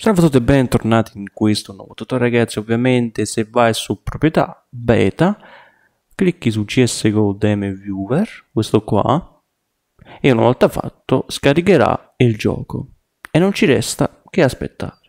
Salve a tutti e bentornati in questo nuovo tutorial ragazzi, ovviamente se vai su proprietà beta, clicchi su CSGO Demo Viewer, questo qua, e una volta fatto scaricherà il gioco e non ci resta che aspettare.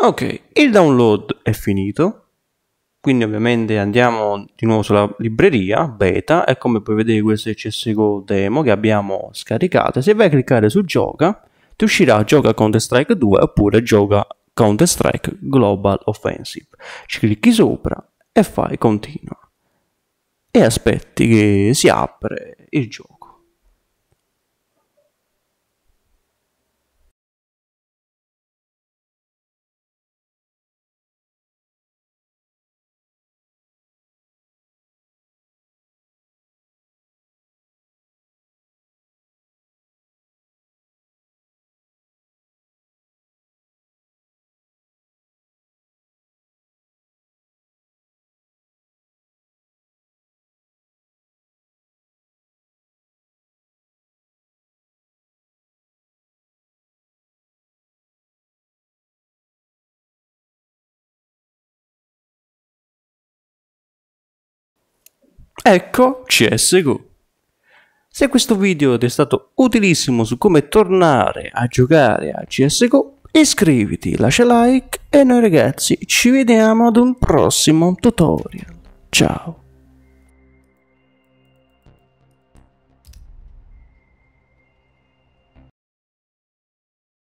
Ok, il download è finito, quindi ovviamente andiamo di nuovo sulla libreria beta e come puoi vedere questo è il CSGO demo che abbiamo scaricato. Se vai a cliccare su gioca ti uscirà gioca Counter Strike 2 oppure gioca Counter Strike Global Offensive. Ci clicchi sopra e fai continua e aspetti che si apre il gioco. Ecco CSGO. Se questo video ti è stato utilissimo su come tornare a giocare a CSGO, iscriviti, lascia like e noi ragazzi ci vediamo ad un prossimo tutorial. Ciao!